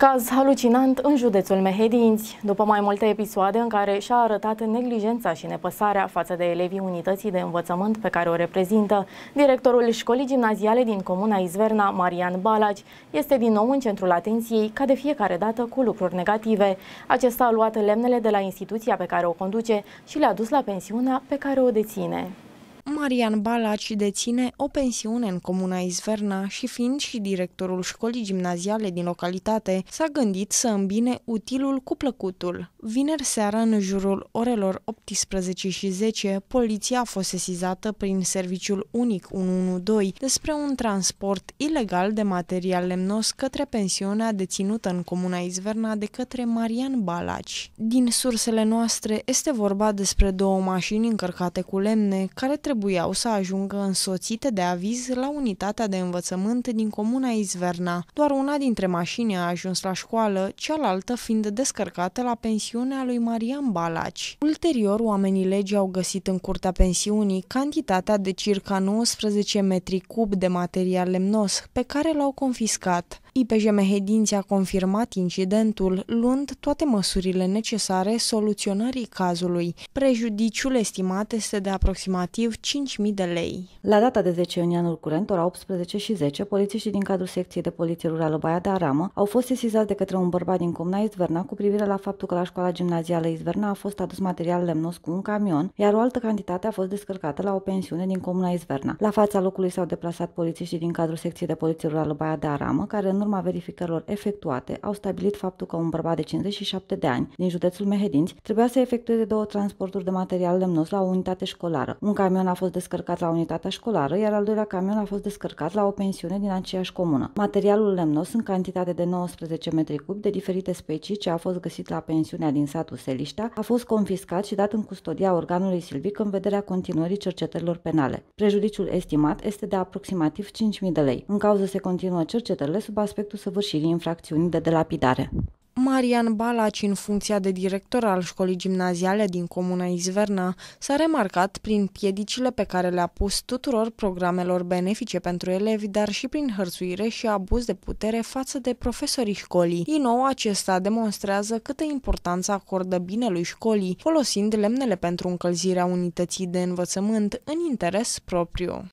Caz halucinant în județul Mehedinți. După mai multe episoade în care și-a arătat neglijența și nepăsarea față de elevii unității de învățământ pe care o reprezintă, directorul școlii gimnaziale din comuna Izverna, Marian Balaci, este din nou în centrul atenției, ca de fiecare dată cu lucruri negative. Acesta a luat lemnele de la instituția pe care o conduce și le-a dus la pensiunea pe care o deține. Marian Balaci deține o pensiune în comuna Izverna și fiind și directorul școlii gimnaziale din localitate, s-a gândit să îmbine utilul cu plăcutul. Vineri seara, în jurul orelor 18 și 10, poliția a fost sesizată prin serviciul unic 112 despre un transport ilegal de material lemnos către pensiunea deținută în comuna Izverna de către Marian Balaci. Din sursele noastre este vorba despre două mașini încărcate cu lemne care trebuie trebuiau să ajungă însoțite de aviz la unitatea de învățământ din comuna Izverna. Doar una dintre mașini a ajuns la școală, cealaltă fiind descărcată la pensiunea lui Marian Balaci. Ulterior, oamenii legii au găsit în curtea pensiunii cantitatea de circa 19 metri cub de material lemnos pe care l-au confiscat. IPJ Mehedinți a confirmat incidentul, luând toate măsurile necesare soluționării cazului. Prejudiciul estimat este de aproximativ 5.000 de lei. La data de 10 iunie anul curent, ora 18 și 10, polițiștii din cadrul secției de poliție rurală Baia de Aramă au fost sesizați de către un bărbat din Comuna Izverna cu privire la faptul că la școala gimnazială Izverna a fost adus material lemnos cu un camion, iar o altă cantitate a fost descărcată la o pensiune din Comuna Izverna. La fața locului s-au deplasat polițiștii din cadrul secției de poliție rurală Baia de Aramă, care în urma verificărilor efectuate, au stabilit faptul că un bărbat de 57 de ani din județul Mehedinți trebuia să efectueze două transporturi de material lemnos la o unitate școlară. Un camion a fost descărcat la unitatea școlară, iar al doilea camion a fost descărcat la o pensiune din aceeași comună. Materialul lemnos în cantitate de 19 metri cub de diferite specii ce a fost găsit la pensiunea din satul Seliștea a fost confiscat și dat în custodia organului silvic în vederea continuării cercetărilor penale. Prejudiciul estimat este de aproximativ 5.000 de lei. În cauză se continuă cercetările sub aspect aspectul săvârșirii infracțiunii de delapidare. Marian Balaci, în funcția de director al școlii gimnaziale din comuna Izverna, s-a remarcat prin piedicile pe care le-a pus tuturor programelor benefice pentru elevi, dar și prin hărțuire și abuz de putere față de profesorii școlii. Din nou, acesta demonstrează câtă importanță acordă binelui școlii, folosind lemnele pentru încălzirea unității de învățământ în interes propriu.